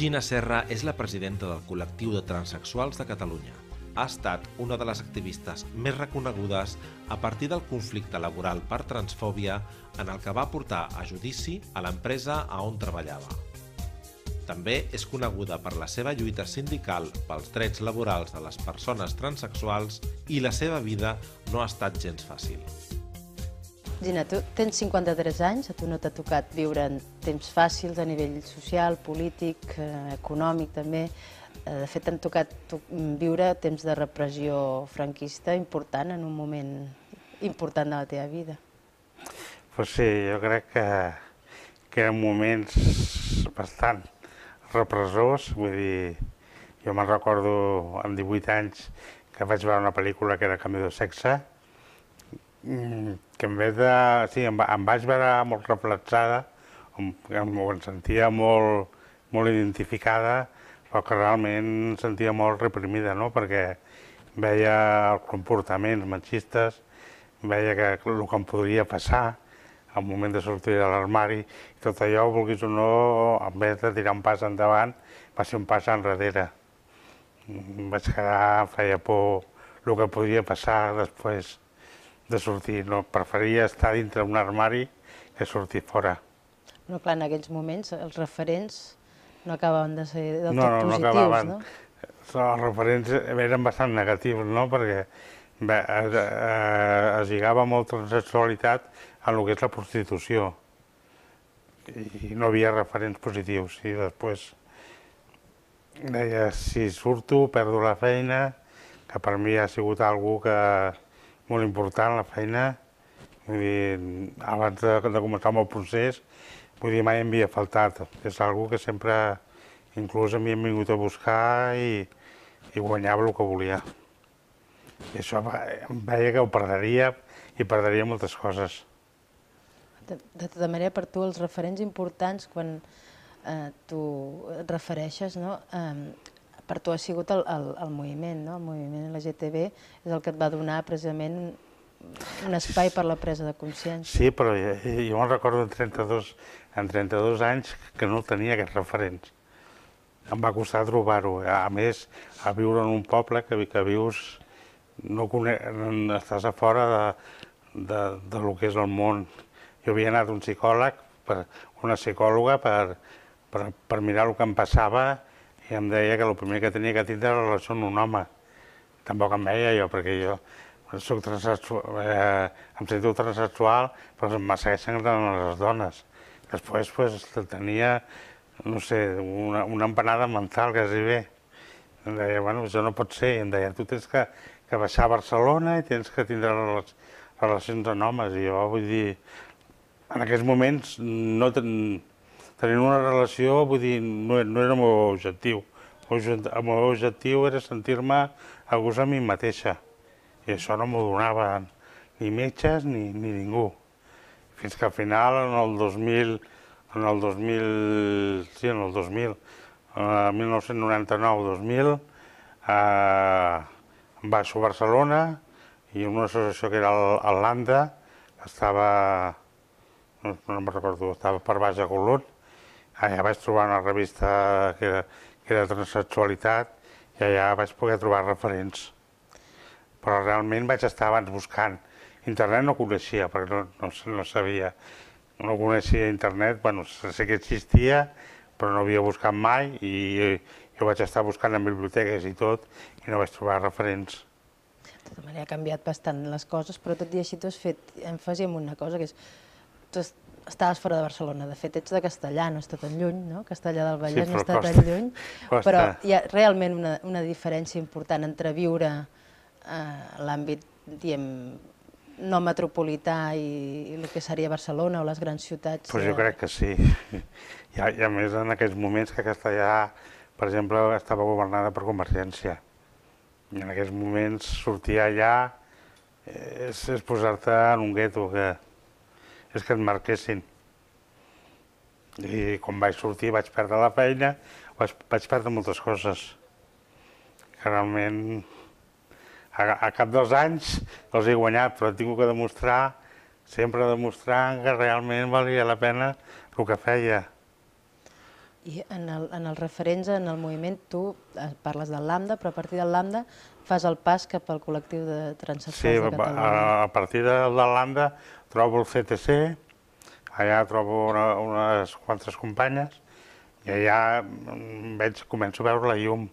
Gina Serra és la presidenta del col·lectiu de transexuals de Catalunya. Ha estat una de les activistes més reconegudes a partir del conflicte laboral per transfòbia en el que va portar a judici a l'empresa a on treballava. També és coneguda per la seva lluita sindical pels drets laborals de les persones transexuals i la seva vida no ha estat gens fàcil. Gina, tu tens 53 anys, a tu no t'ha tocat viure en temps fàcils a nivell social, polític, eh, econòmic també. Eh, de fet, t'han tocat tu, mm, viure temps de repressió franquista important en un moment important de la teva vida. Pues sí, jo crec que, que eren moments bastant repressors, vull dir, jo me'n recordo amb 18 anys que vaig veure una pel·lícula que era Camí de sexe, Mm, que en vez de... Sí, em, em vaig veure molt reflexada, em, em, em sentia molt, molt identificada, però que realment em sentia molt reprimida, no? perquè veia els comportaments machistes, veia que el que em podria passar al moment de sortir de l'armari, i tot allò, vulguis o no, en vez de tirar un pas endavant, va ser un pas enrere. Mm, em vaig quedar, feia por el que podia passar després de sortir. No, preferia estar dintre un armari que sortir fora. No, clar, en aquells moments els referents no acabaven de ser del no, tot no, positius, no? Acabaven. no? Els referents eh, eren bastant negatius, no?, perquè bé, es, eh, es lligava molt sexualitat a el que és la prostitució i no havia referents positius. I després deia, si surto, perdo la feina, que per mi ha sigut algú que, molt important la feina. Vull dir, abans de, de començar amb el procés, vull dir, mai em havia faltat. És algú que sempre, inclús a mi hem vingut a buscar i, i guanyava el que volia. I això em veia que ho perdria i perdria moltes coses. De, de tota manera, per tu, els referents importants, quan eh, tu et refereixes, no? eh, per tu ha sigut el, el, el moviment, no? el moviment LGTB és el que et va donar precisament un espai per la presa de consciència. Sí, però jo, eh, eh, jo me'n recordo en 32, en 32 anys que no tenia aquests referents. Em va costar trobar-ho. A més, a viure en un poble que, que vius... No cone... Estàs a fora de, de, de lo que és el món. Jo havia anat a un psicòleg, per, una psicòloga, per, per, per mirar el que em passava i em deia que el primer que tenia que tindre era relació amb un home. Tampoc em veia jo, perquè jo soc transsexual, eh, em sento transsexual, però me segueixen les dones. Després pues, tenia, no sé, una, una empanada mental, quasi bé. Em deia, bueno, això no pot ser. I em deia, tu tens que, que baixar a Barcelona i tens que tindre les, relacions amb homes. I jo, vull dir, en aquests moments no ten, tenint una relació, vull dir, no, no era el meu objectiu. El meu objectiu era sentir-me a gust a mi mateixa. I això no m'ho donaven ni metges ni, ni ningú. Fins que al final, en el 2000, en el 2000, sí, en el 2000, en 1999-2000, eh, em va a Barcelona i una associació que era el, Landa, estava, no, no me'n recordo, estava per Baix de Colón, allà ah, vaig trobar una revista que era, que era transsexualitat i allà vaig poder trobar referents. Però realment vaig estar abans buscant. Internet no coneixia, perquè no, no, no sabia. No coneixia internet, bueno, sé que existia, però no havia buscat mai i jo vaig estar buscant en biblioteques i tot i no vaig trobar referents. De tota manera, ha canviat bastant les coses, però tot i així tu has fet èmfasi en una cosa que és... Tu has estaves fora de Barcelona, de fet ets de Castellà, no està tan lluny, no? Castellà del Vallès sí, no està costa, tan lluny, costa. però hi ha realment una, una diferència important entre viure eh, l'àmbit, diem, no metropolità i, i el que seria Barcelona o les grans ciutats. Doncs pues jo eh. crec que sí, I, i a més en aquests moments que Castellà, per exemple, estava governada per Convergència, i en aquests moments sortir allà eh, és, és posar-te en un gueto que és que et marquessin. I quan vaig sortir vaig perdre la feina, vaig, vaig perdre moltes coses. Realment, a, a cap dels anys els he guanyat, però he tingut que demostrar, sempre demostrar que realment valia la pena el que feia. I en, el, en els referents, en el moviment, tu eh, parles del Lambda, però a partir del Lambda fas el pas cap al col·lectiu de transsexuals sí, de Catalunya. Sí, a, a partir del de Lambda trobo el CTC, allà trobo una, unes quantes companyes i allà mm, veig, començo a veure la llum,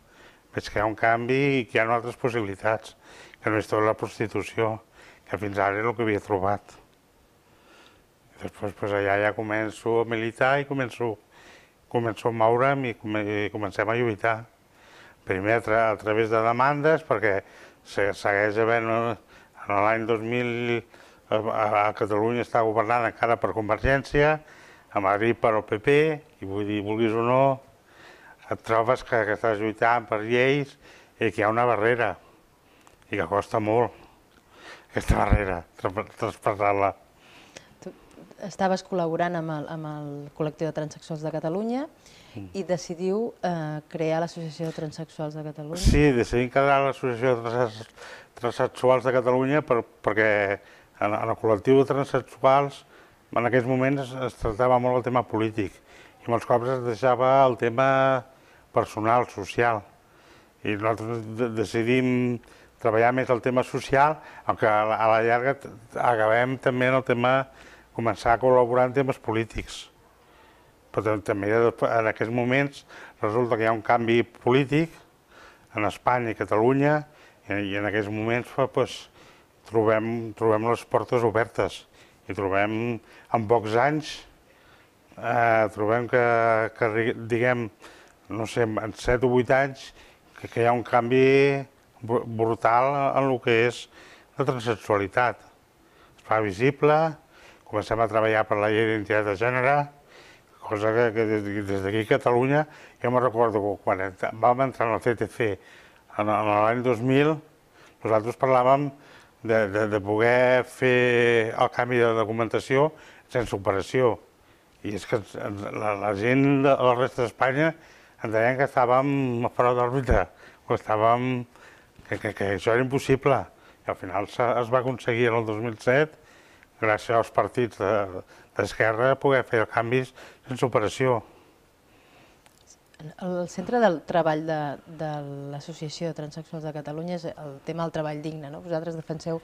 veig que hi ha un canvi i que hi ha altres possibilitats, que no és tot la prostitució, que fins ara era el que havia trobat. I després pues, allà ja començo a militar i començo, començo a moure'm i, com, i comencem a lluitar. Primer a, tra a través de demandes, perquè se segueix havent en l'any 2000 a, a Catalunya està governant encara per Convergència, a Madrid per el PP, i vull dir, vulguis o no, et trobes que, estàs lluitant per lleis i que hi ha una barrera, i que costa molt, aquesta barrera, traspassar-la. estaves col·laborant amb el, amb el col·lectiu de transsexuals de Catalunya mm. i decidiu eh, crear l'Associació de Transsexuals de Catalunya. Sí, decidim crear l'Associació de Transsexuals de Catalunya per, perquè en, en el col·lectiu de transsexuals, en aquells moments es, es tractava molt el tema polític i molts cops es deixava el tema personal, social. I nosaltres decidim treballar més el tema social, aunque a a la llarga acabem també en el tema començar a col·laborar en temes polítics. Però també en aquests moments resulta que hi ha un canvi polític en Espanya i Catalunya i en aquests moments pues, trobem, trobem les portes obertes i trobem en pocs anys eh, trobem que, que, diguem, no sé, en 7 o 8 anys, que, que hi ha un canvi brutal en el que és la transsexualitat. Es fa visible, comencem a treballar per la llei d'identitat de gènere, cosa que, que des d'aquí a Catalunya, jo me'n recordo que quan vam entrar en el CTC en l'any 2000, nosaltres parlàvem de, de, de poder fer el canvi de documentació sense operació. I és que la, la gent de la resta d'Espanya entenien que estàvem a fora d'òrbita, o estàvem... Que, que, que això era impossible. I al final es va aconseguir en el 2007, gràcies als partits d'esquerra, de, poder fer canvis sense operació. El centre del treball de, de l'Associació de Transsexuals de Catalunya és el tema del treball digne. No? Vosaltres defenseu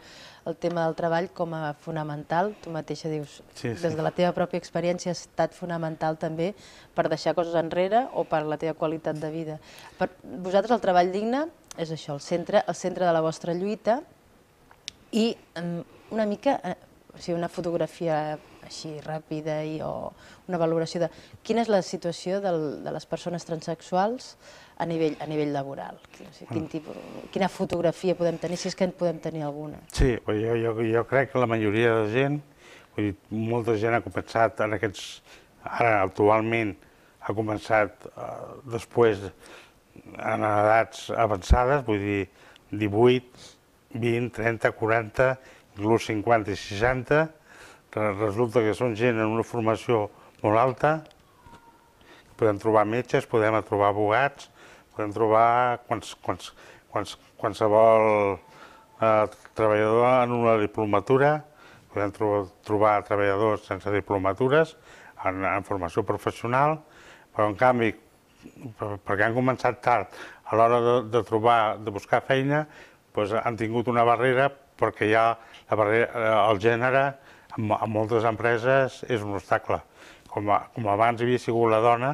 el tema del treball com a fonamental. Tu mateixa dius, sí, sí. des de la teva pròpia experiència ha estat fonamental també per deixar coses enrere o per la teva qualitat de vida. Per vosaltres el treball digne és això, el centre, el centre de la vostra lluita i mm, una mica, eh, o sigui, una fotografia així ràpida i, o una valoració de quina és la situació del, de les persones transsexuals a nivell, a nivell laboral. O sigui, quin tipus, quina fotografia podem tenir, si és que en podem tenir alguna. Sí, jo, jo, jo crec que la majoria de gent, vull dir, molta gent ha començat en aquests... Ara, actualment, ha començat eh, després en edats avançades, vull dir, 18, 20, 30, 40, inclús 50 i 60, resulta que són gent en una formació molt alta, podem trobar metges, podem trobar abogats, podem trobar quants, quants, quants, qualsevol eh, treballador en una diplomatura, podem trobar, trobar treballadors sense diplomatures, en, en formació professional, però en canvi, perquè han començat tard a l'hora de, de trobar, de buscar feina, doncs han tingut una barrera perquè ja la barrera, eh, el gènere en, en moltes empreses és un obstacle. Com, a, com abans havia sigut la dona,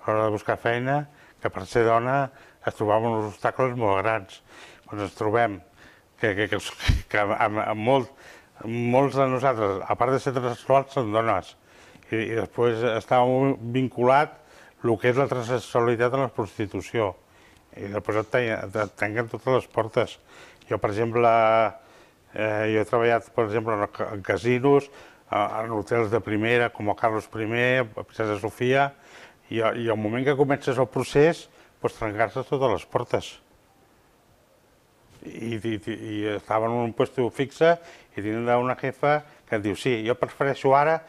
a l'hora de buscar feina, que per ser dona es trobaven uns obstacles molt grans. Quan ens trobem que, que, que, que amb, amb molt, molts de nosaltres, a part de ser transsexuals, són dones. I, i després està vinculat el que és la transsexualitat a la prostitució. I després et tanquen totes les portes. Jo, per exemple, Eh, jo he treballat, per exemple, en, en casinos, en hotels de primera, com a Carlos I, a Princesa Sofia, i, i al moment que comences el procés, pots trencar-se totes les portes. I, i, i estava en un lloc fixe i tenia una jefa que et diu sí, jo prefereixo ara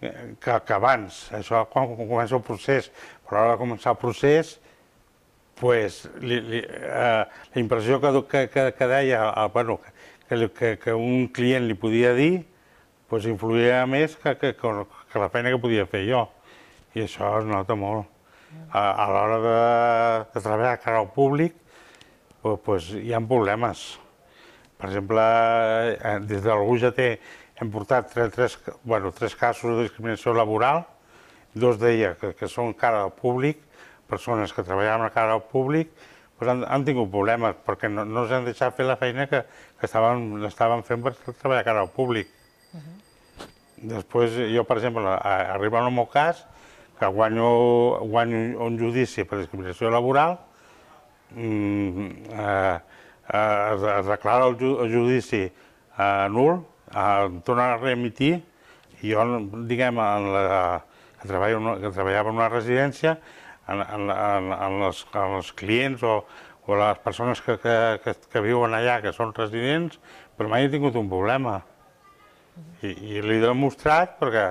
eh, que, que abans, això quan comença el procés, però ara de començar el procés, pues, li, li, eh, la impressió que, que, que, que deia, eh, bueno, que, el que, que un client li podia dir pues, influïa més que, que, que la feina que podia fer jo. I això es nota molt. A, a l'hora de, de treballar cara al públic pues, pues, hi ha problemes. Per exemple, eh, des de ja hem portat tres, tres, bueno, tres casos de discriminació laboral, dos deia que, que són cara al públic, persones que treballaven a cara al públic, pues han, han tingut problemes perquè no, no els han deixat fer la feina que, que estaven, estaven fent per treballar cara al públic. Uh -huh. Després, jo, per exemple, arriba en el meu cas, que guanyo, guanyo un judici per discriminació laboral, mm, eh, eh, es, declara el, ju, el judici eh, nul, eh, em torna a remitir, i jo, diguem, en la, que, treballo, que treballava en una residència, en, en, en, en, les, en els clients o o les persones que, que, que, que viuen allà, que són residents, però mai he tingut un problema. I, i l'he demostrat perquè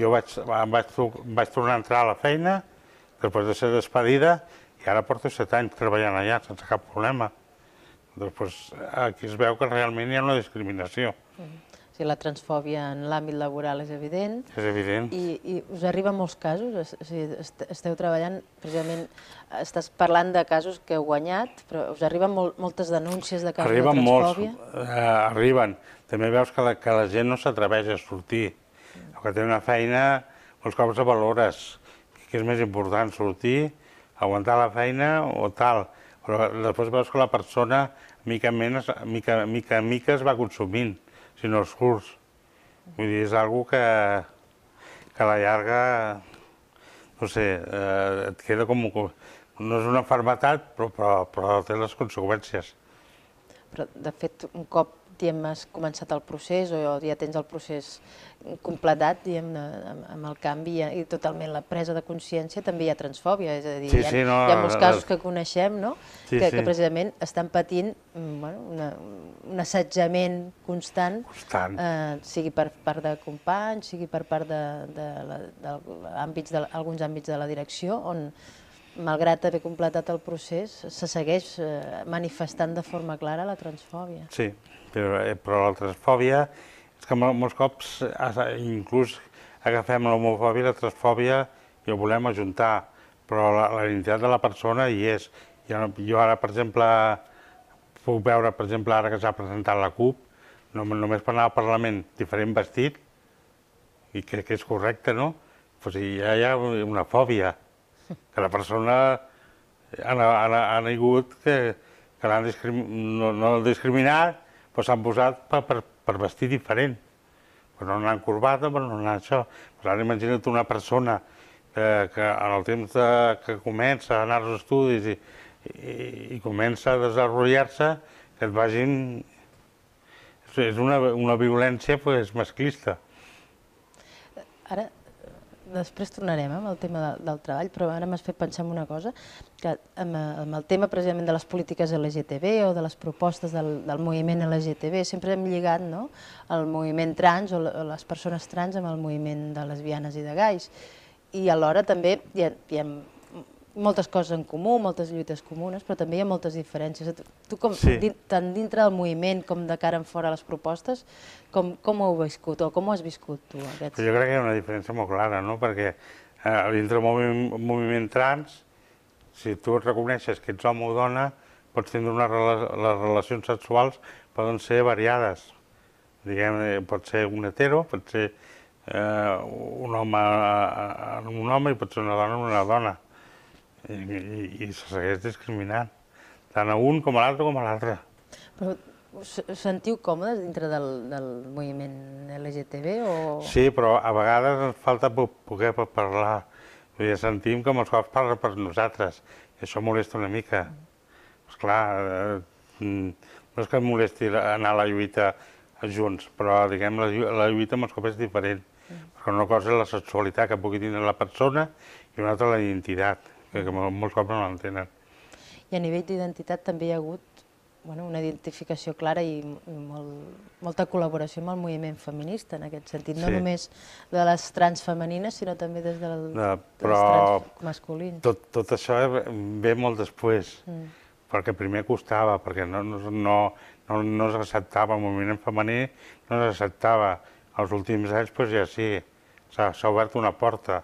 jo vaig, em vaig, vaig tornar a entrar a la feina després de ser despedida i ara porto set anys treballant allà sense cap problema. Després aquí es veu que realment hi ha una discriminació. Mm -hmm sigui, la transfòbia en l'àmbit laboral és evident. És evident. I, i us arriba molts casos? O sigui, esteu treballant, precisament, estàs parlant de casos que heu guanyat, però us arriben molt, moltes denúncies de casos arriben de transfòbia? Arriben Molts, eh, arriben. També veus que la, que la gent no s'atreveix a sortir. Mm. El que té una feina, molts cops valores que és més important, sortir, aguantar la feina o tal. Però després veus que la persona, mica en mica, mica, mica es va consumint si no els curts. Vull dir, és algo que, que a la llarga, no sé, eh, et queda com... Un, no és una enfermetat, però, però, però té les conseqüències. Però, de fet, un cop diem, has començat el procés o ja tens el procés completat, diem, amb, amb el canvi i totalment la presa de consciència, també hi ha transfòbia, és a dir, sí, hi, ha, sí, no, hi ha molts casos que coneixem, no?, sí, que, sí. que precisament estan patint mm, bueno, una, un assetjament constant, constant. Eh, sigui per part de companys, sigui per part d'àmbits, d'alguns àmbits de la direcció, on malgrat haver completat el procés, se segueix eh, manifestant de forma clara la transfòbia. Sí, però, eh, però la transfòbia és que molts cops inclús agafem l'homofòbia i la transfòbia i ho volem ajuntar, però la, la identitat de la persona hi és. Jo, jo ara, per exemple, puc veure, per exemple, ara que s'ha presentat la CUP, no, només per anar al Parlament diferent vestit, i crec que és correcte, no? O sigui, ja hi ha una fòbia, que la persona ha, ha, negut que, que l'han no, no discriminat, però s'han posat per, per, per vestir diferent, Però no anant corbada, corbata, no anant això. Però ara imagina't una persona eh, que en el temps de, que comença a anar als estudis i, i, i comença a desenvolupar-se, que et vagin... És una, una violència pues, masclista. Ara, després tornarem eh, amb el tema de, del treball, però ara m'has fet pensar en una cosa, que amb, amb el tema precisament de les polítiques LGTB o de les propostes del, del moviment LGTB, sempre hem lligat no, el moviment trans o les persones trans amb el moviment de lesbianes i de gais, i alhora també hi ha, hi ha moltes coses en comú, moltes lluites comunes, però també hi ha moltes diferències. Tu, com, sí. din, tant dintre del moviment com de cara en fora les propostes, com, com ho heu viscut o com ho has viscut tu? Aquests? jo crec que hi ha una diferència molt clara, no? perquè eh, dintre del moviment, moviment trans, si tu et reconeixes que ets home o dona, pots tindre unes rela les relacions sexuals poden ser variades. Diguem, eh, pot ser un hetero, pot ser eh, un home eh, eh, un home i pot ser una dona una dona i, i, se segueix discriminant, tant a un com a l'altre com a l'altre. Però us sentiu còmodes dintre del, del moviment LGTB o...? Sí, però a vegades ens falta poder parlar. Vull sentim que els cops parla per nosaltres, i això molesta una mica. Mm. Pues clar, eh, mm, no és que molesti anar a la lluita junts, però diguem, la, lluita lluita els cops és diferent. Mm. Perquè una cosa és la sexualitat que pugui tenir la persona i una altra la identitat que, molts cops no l'entenen. I a nivell d'identitat també hi ha hagut bueno, una identificació clara i, molt, molta col·laboració amb el moviment feminista, en aquest sentit, no sí. només de les trans femenines, sinó també des del, no, però dels trans masculins. Tot, tot això ve molt després, mm. perquè primer costava, perquè no, no, no, no, no s'acceptava el moviment femení, no s'acceptava. Els últims anys, pues, doncs ja sí, s'ha obert una porta.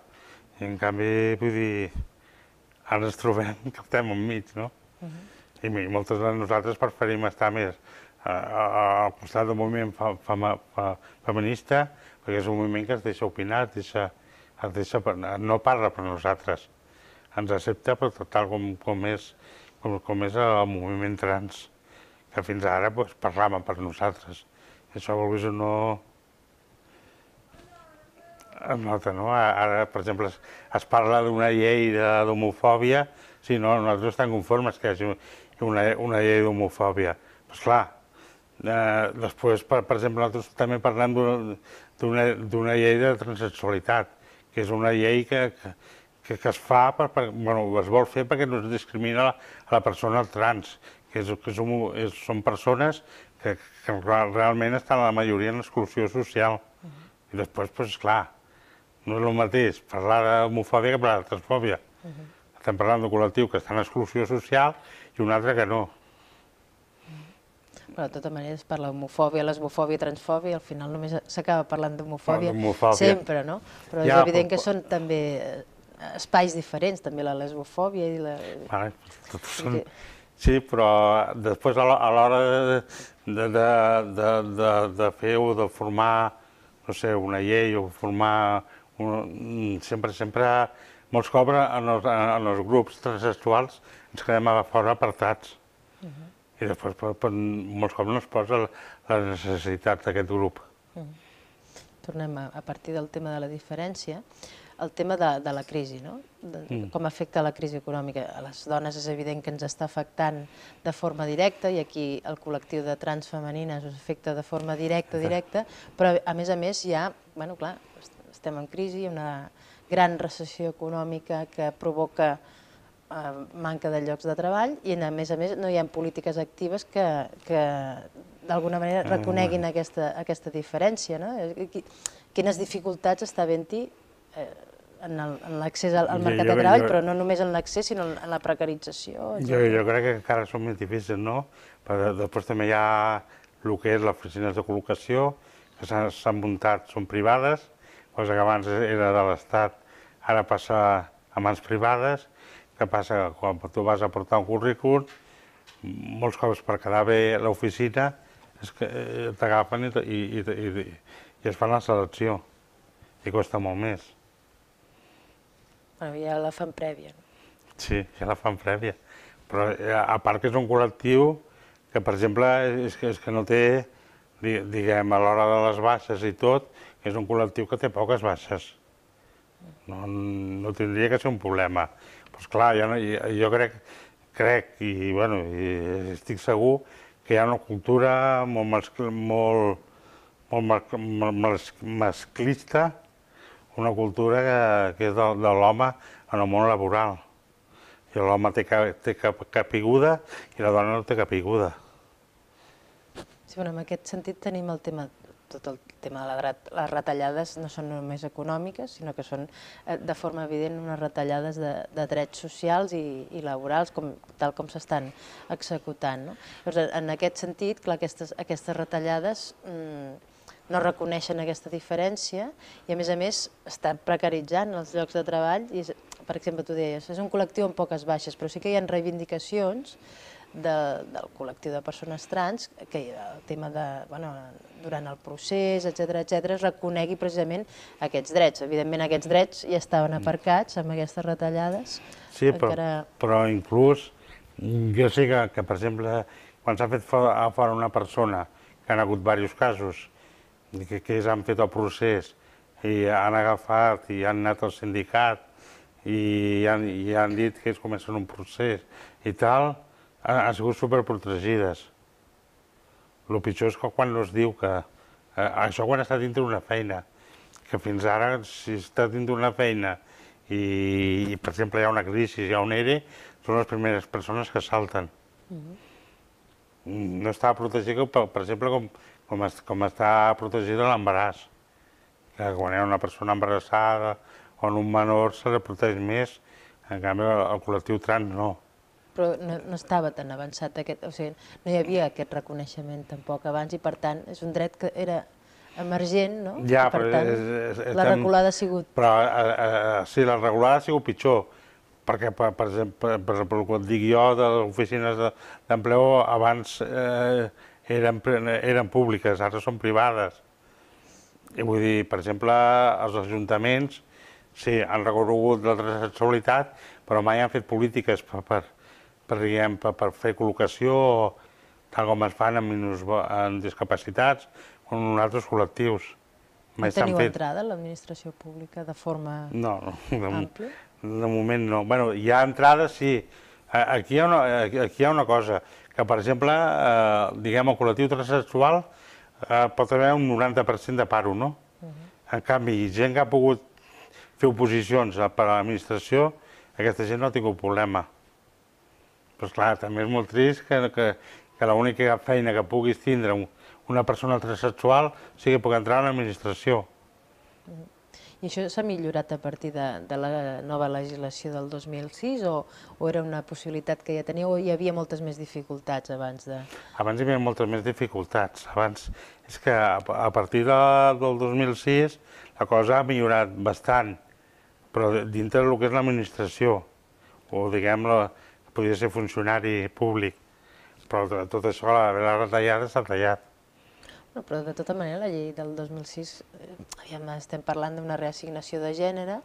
I en canvi, vull dir, ara ens trobem que estem enmig, no? Uh mhm. -huh. I, moltes de nosaltres preferim estar més eh, al costat del moviment fem, feminista, perquè és un moviment que es deixa opinar, es deixa, es deixa no parla per nosaltres, ens accepta per tal com, com, és, com, com és el moviment trans, que fins ara pues, parlaven per nosaltres. I això, vulguis o no, es nota, no? Ara, per exemple, es, es parla d'una llei d'homofòbia, si no, nosaltres estem conformes que hi hagi una, una llei d'homofòbia. Doncs clar, eh, després, per, per exemple, nosaltres també parlem d'una llei de transsexualitat, que és una llei que, que, que es fa, per, per, bueno, es vol fer perquè no es discrimina la, la persona trans, que, és, que som, és, són persones que, que realment estan a la majoria en exclusió social. Uh -huh. I després, doncs, clar, no és el mateix parlar d'homofòbia que parlar de transfòbia. Estem parlant d'un col·lectiu que està en exclusió social i un altre que no. Però de tota manera es parla d'homofòbia, lesbofòbia, transfòbia, al final només s'acaba parlant d'homofòbia sempre, no? Però és evident que són també eh, espais diferents, també la lesbofòbia i la... Vale, Sí, però després a l'hora de, de, de, de, de fer o de formar no sé, una llei o formar Mm, sempre, sempre molts cops en els, en els grups transsexuals ens quedem a fora apartats. Mhm. I després molts cops no es posa la necessitat d'aquest grup. Mhm. Tornem a, a partir del tema de la diferència el tema de, de la crisi, no? De, mm. Com afecta la crisi econòmica? A les dones és evident que ens està afectant de forma directa i aquí el col·lectiu de transfemenines us afecta de forma directa, directa, però a més a més hi ha, bueno, clar, estem en crisi, una gran recessió econòmica que provoca eh, manca de llocs de treball i, a més a més, no hi ha polítiques actives que, que d'alguna manera ah, reconeguin mm. aquesta, aquesta diferència. No? Eh, quines dificultats està havent-hi eh, en l'accés al, al mercat jo, de treball, jo, però no només en l'accés, sinó en la precarització. Jo, jo crec que encara són més difícils, no? Però després també hi ha el que és les oficines de col·locació, que s'han muntat, són privades, cosa que abans era de l'Estat, ara passa a mans privades, que passa que quan tu vas a portar un currículum, molts cops per quedar bé l'oficina, eh, t'agafen i, i, i, i es fan la selecció, i costa molt més. Bueno, ja la fan prèvia. No? Sí, ja la fan prèvia. Però eh, a part que és un col·lectiu que, per exemple, és que, és que no té, diguem, a l'hora de les baixes i tot, és un col·lectiu que té poques baixes. No, no tindria que ser un problema. Però doncs clar, jo, jo crec, crec i, bueno, i estic segur que hi ha una cultura molt, mascl molt, molt masclista, una cultura que, que és de, de l'home en el món laboral. I l'home té, cap, té cap, capiguda i la dona no té capiguda. Sí, bueno, en aquest sentit tenim el tema, tot el tema de la, les retallades no són només econòmiques, sinó que són eh, de forma evident unes retallades de, de drets socials i, i laborals, com, tal com s'estan executant. No? Llavors, en aquest sentit, clar, aquestes, aquestes retallades mmm, no reconeixen aquesta diferència i, a més a més, estan precaritzant els llocs de treball. I, per exemple, tu deies, és un col·lectiu amb poques baixes, però sí que hi ha reivindicacions de, del col·lectiu de persones trans, que eh, el tema de, bueno, durant el procés, etc etc es reconegui precisament aquests drets. Evidentment, aquests drets ja estaven mm. aparcats amb aquestes retallades. Sí, però, encara... però inclús, jo sé que, que per exemple, quan s'ha fet fora, fora una persona, que han hagut diversos casos, que, que han fet el procés i han agafat i han anat al sindicat i han, i han dit que es comencen un procés i tal, han sigut superprotegides. El pitjor és quan no es diu que... Eh, això quan està dintre d'una feina, que fins ara, si està dintre d'una feina i, i per exemple, hi ha una crisi, hi ha un ERE, són les primeres persones que salten. Mm -hmm. No està protegida, per, per exemple, com, com, es, com està protegida l'embaràs. Que quan hi ha una persona embarassada o en un menor se la protegeix més, en canvi el, el col·lectiu trans no però no, no estava tan avançat, aquest, o sigui, no hi havia aquest reconeixement tampoc abans i per tant és un dret que era emergent, no? Ja, per però... Tant, és, és, és, la regulada ha sigut... Però a, eh, a, eh, sí, la regulada ha sigut pitjor, perquè, per, per, exemple, per exemple, quan dic jo, de les oficines d'empleo abans eh, eren, eren públiques, ara són privades. I vull dir, per exemple, els ajuntaments, sí, han reconegut la transsexualitat, però mai han fet polítiques per, per, per, diguem, per, per fer col·locació, tal com es fan amb, minus, amb discapacitats com amb altres col·lectius. Mai no teniu fet. entrada a l'administració pública de forma no, no, de, àmplia? De moment no. Bueno, hi ha entrada, sí. Aquí hi ha una, aquí hi ha una cosa, que per exemple, eh, diguem, el col·lectiu transsexual eh, pot haver un 90% de paro, no? Uh -huh. En canvi, gent que ha pogut fer oposicions per a l'administració, aquesta gent no ha tingut problema. Però clar, també és molt trist que, que, que l'única feina que puguis tindre una persona transsexual sigui poder entrar a l'administració. Mm-hmm. I això s'ha millorat a partir de, de la nova legislació del 2006 o, o era una possibilitat que ja teníeu o hi havia moltes més dificultats abans de...? Abans hi havia moltes més dificultats. Abans és que a, a partir de, del 2006 la cosa ha millorat bastant, però dintre del que és l'administració, o diguem la, podia ser funcionari públic, però tot això la, la retallada s'ha tallat. No, però de tota manera la llei del 2006, eh, aviam, estem parlant d'una reassignació de gènere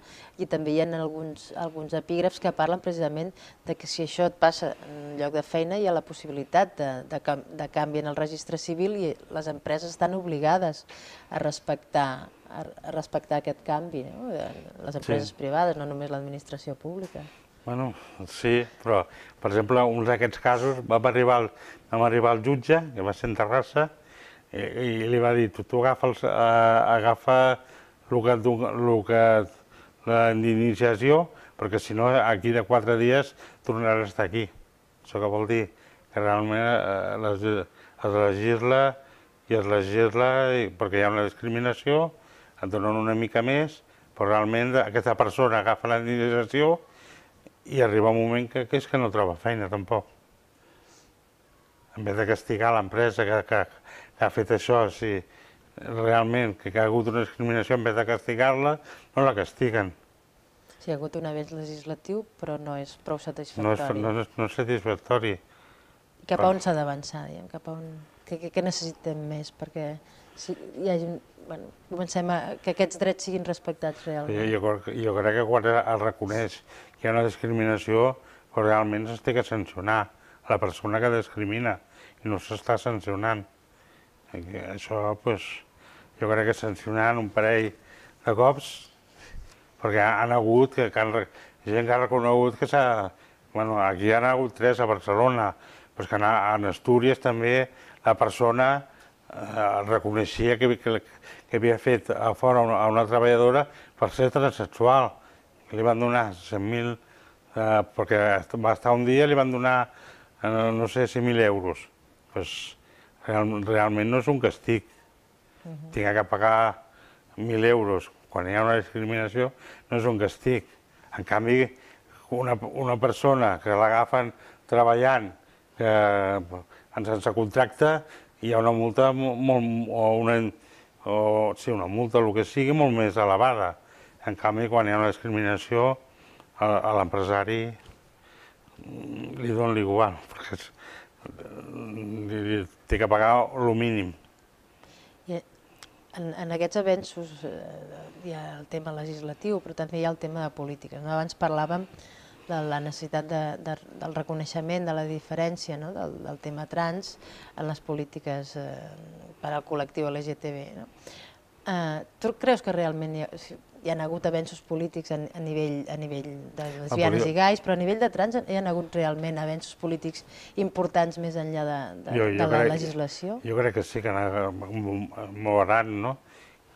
i també hi ha alguns, alguns epígrafs que parlen precisament de que si això et passa en lloc de feina hi ha la possibilitat de, de, de canvi en el registre civil i les empreses estan obligades a respectar, a, a respectar aquest canvi, no? les empreses sí. privades, no només l'administració pública. Bueno, sí, però, per exemple, un d'aquests casos vam arribar, al, vam arribar al jutge, que va ser en Terrassa, i, i li va dir, tu, tu agafa, els, eh, agafa el que, el que la l'iniciació, perquè si no, aquí de quatre dies tornaràs a estar aquí. Això que vol dir que realment eh, les, es legisla i es legisla i, perquè hi ha una discriminació, et donen una mica més, però realment aquesta persona agafa la indemnització i arriba un moment que, que és que no troba feina tampoc. En vez de castigar l'empresa que, que, que ha fet això, si realment que, que ha hagut una discriminació, en vez de castigar-la, no la castiguen. Sí, hi ha hagut un avenç legislatiu, però no és prou satisfactori. No és, no és, no és satisfactori. cap a on s'ha d'avançar, diguem, cap on... Què necessitem més perquè si hi hagi bueno, comencem a que aquests drets siguin respectats realment. Jo, jo, jo crec que quan el reconeix hi ha una discriminació però realment s'ha de sancionar la persona que discrimina i no s'està sancionant. Això, doncs, jo crec que sancionant un parell de cops, perquè han hagut que, que han, gent que ha reconegut que s'ha... Bueno, aquí hi ha hagut tres a Barcelona, però que en, en Astúries també la persona eh, reconeixia que, que, que havia fet a fora una, a una treballadora per ser transsexual li van donar 100.000, eh, perquè va estar un dia, li van donar, eh, no sé, 100.000 euros. Pues, real, realment no és un castig. Uh -huh. Tinc que pagar 1.000 euros quan hi ha una discriminació, no és un castig. En canvi, una, una persona que l'agafen treballant eh, en sense contracte, hi ha una multa molt, o, una, o sí, una multa, el que sigui, molt més elevada. En canvi, quan hi ha una discriminació, a, l'empresari li dono l'igual, perquè és, li, té que pagar el mínim. En, en aquests avenços eh, hi ha el tema legislatiu, però també hi ha el tema de polítiques. No? Abans parlàvem de la necessitat de, de, del reconeixement de la diferència no? del, del tema trans en les polítiques eh, per al col·lectiu LGTB. No? Eh, tu creus que realment, ha, hi ha hagut avenços polítics a, nivell, a nivell de ah, lesbianes i gais, però a nivell de trans hi ha hagut realment avenços polítics importants més enllà de, de, la legislació? Jo crec que sí que moran, no?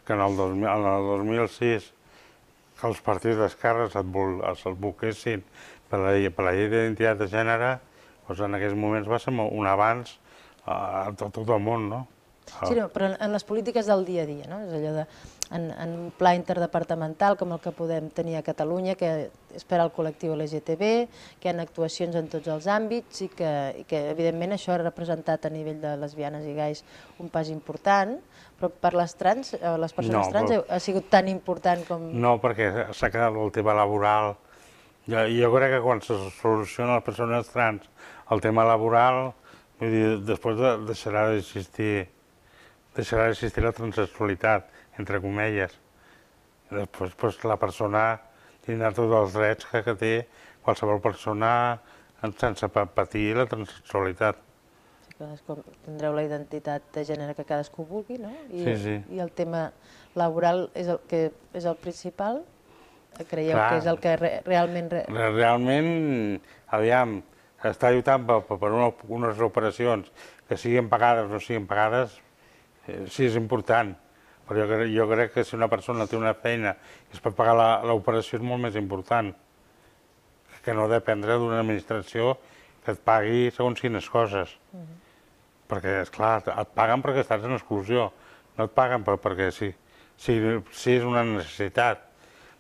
que en el, en el 2006 que els partits d'esquerres se'ls buquessin per la, per la llei d'identitat de gènere, doncs en aquests moments va ser un avanç eh, a, tot el món, no? Sí, però en les polítiques del dia a dia, no? És allò de en, en un pla interdepartamental com el que podem tenir a Catalunya, que és per al col·lectiu LGTB, que hi ha actuacions en tots els àmbits i que, i que evidentment això ha representat a nivell de lesbianes i gais un pas important, però per les trans, eh, les persones no, trans però... ha sigut tan important com... No, perquè s'ha quedat el tema laboral. Jo, jo crec que quan se soluciona les persones trans el tema laboral, vull dir, després deixarà d'existir deixarà d'existir la transsexualitat entre comelles. Després doncs, la persona tindrà tots els drets que, que té qualsevol persona sense patir la transsexualitat. Cadascú tindreu la identitat de gènere que cadascú vulgui, no? I, sí, sí. I el tema laboral és el, que és el principal? Creieu Clar, que és el que re, realment... Re... Realment, aviam, està lluitant per, per una, unes operacions que siguin pagades o no siguin pagades, eh, sí és important però jo, jo crec que si una persona té una feina i es pot pagar l'operació és molt més important que no dependre d'una administració que et pagui segons quines coses. Uh mm-hmm. -huh. Perquè, és clar, et paguen perquè estàs en exclusió, no et paguen per, perquè sí. Si, sí, sí és una necessitat,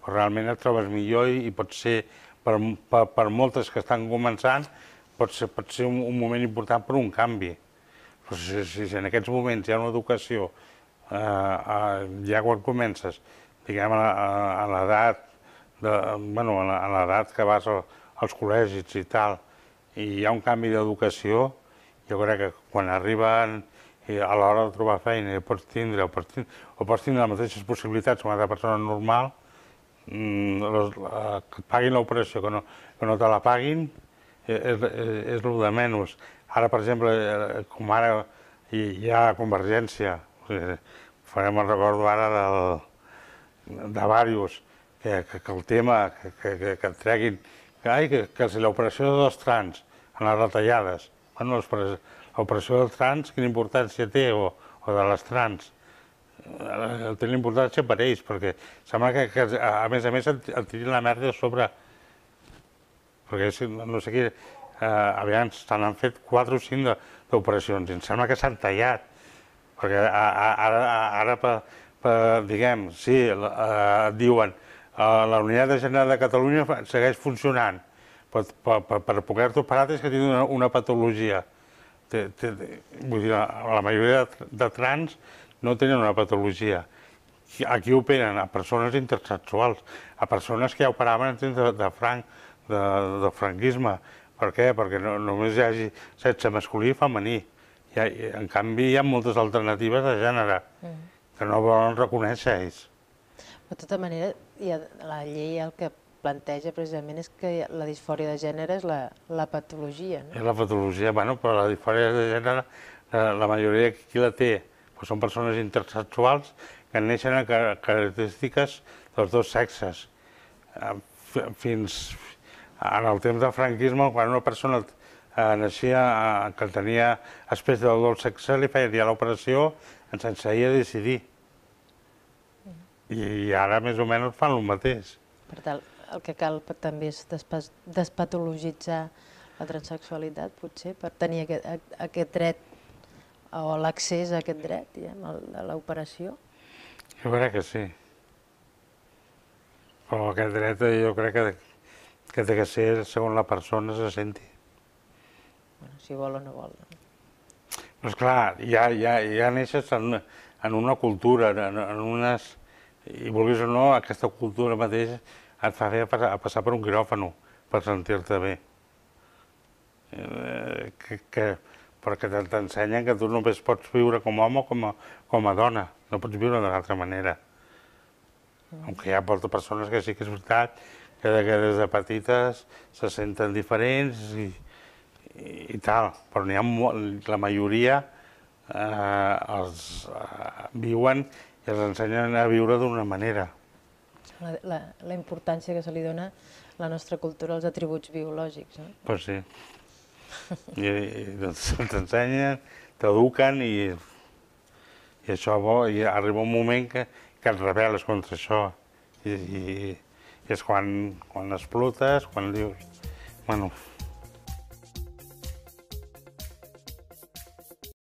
però realment et trobes millor i, i pot ser, per, per, per moltes que estan començant, pot ser, pot ser un, un moment important per un canvi. Però si, si en aquests moments hi ha una educació eh, eh, ja quan comences, diguem, a, a, a l'edat bueno, a l'edat que vas al, als col·legis i tal, i hi ha un canvi d'educació, jo crec que quan arriben a l'hora de trobar feina pots tindre, o pots tindre, o pots tindre les mateixes possibilitats com una altra persona normal, mm, les, eh, que et paguin l'operació, que, no, que no te la paguin, eh, és, eh, és, és el de menys. Ara, per exemple, com ara hi, hi ha Convergència, farem el record ara del, de diversos, que, que, que el tema que, que, que et treguin, que, ai, que, que si l'operació de dos trans en les retallades, bueno, l'operació dels trans, quina importància té, o, o de les trans, eh, té importància per ells, perquè sembla que, que a més a més, et, et tirin la merda sobre... Perquè no sé qui... Eh, aviam, se n'han fet quatre o cinc d'operacions i em sembla que s'han tallat perquè ara, ara per, per, diguem, sí, eh, diuen eh, la Unitat de General de Catalunya segueix funcionant, però per, per, per poder-te operar és que tinc una, una patologia. Té, té, vull dir, la majoria de, de trans no tenen una patologia. Aquí operen a persones intersexuals, a persones que ja operaven en temps de, de, franc, de, de franquisme. Per què? Perquè no, només hi hagi sexe masculí i femení ha, en canvi, hi ha moltes alternatives de gènere mm. que no volen reconèixer ells. De tota manera, ha, la llei el que planteja precisament és que la disfòria de gènere és la, la patologia. No? És la patologia, bueno, però la disfòria de gènere, la, eh, la majoria qui la té pues doncs són persones intersexuals que neixen amb característiques dels dos sexes. Eh, fins en el temps del franquisme, quan una persona Eh, naixia, eh, que el tenia després del dol sexe, li feia l'operació sense a decidir. I ara més o menys fan el mateix. Per tant, el que cal també és despatologitzar la transsexualitat, potser, per tenir aquest, aquest dret o l'accés a aquest dret, diguem, a l'operació? Jo crec que sí. Però aquest dret eh, jo crec que, que té que ser segons la persona se senti. Bueno, si vol o no vol. No? Doncs clar, ja, ja, ja neixes en, en una cultura, en, en unes... I vulguis o no, aquesta cultura mateix et fa fer passar, passar per un quiròfano per sentir-te bé. Eh, que, que, perquè t'ensenyen que tu només pots viure com a home o com a, com a dona, no pots viure d'una altra manera. Mm. Aunque hi ha moltes persones que sí que és veritat, que, que des de petites se senten diferents i, i, i tal, però n'hi ha molt, la majoria eh, els eh, viuen i els ensenyen a viure d'una manera. La, la, la importància que se li dona a la nostra cultura als atributs biològics, no? Pues sí. I, i doncs ensenyen, t'eduquen i, i això bo, i arriba un moment que, que et rebel·les contra això. I, i, i és quan, quan explotes, quan dius, bueno,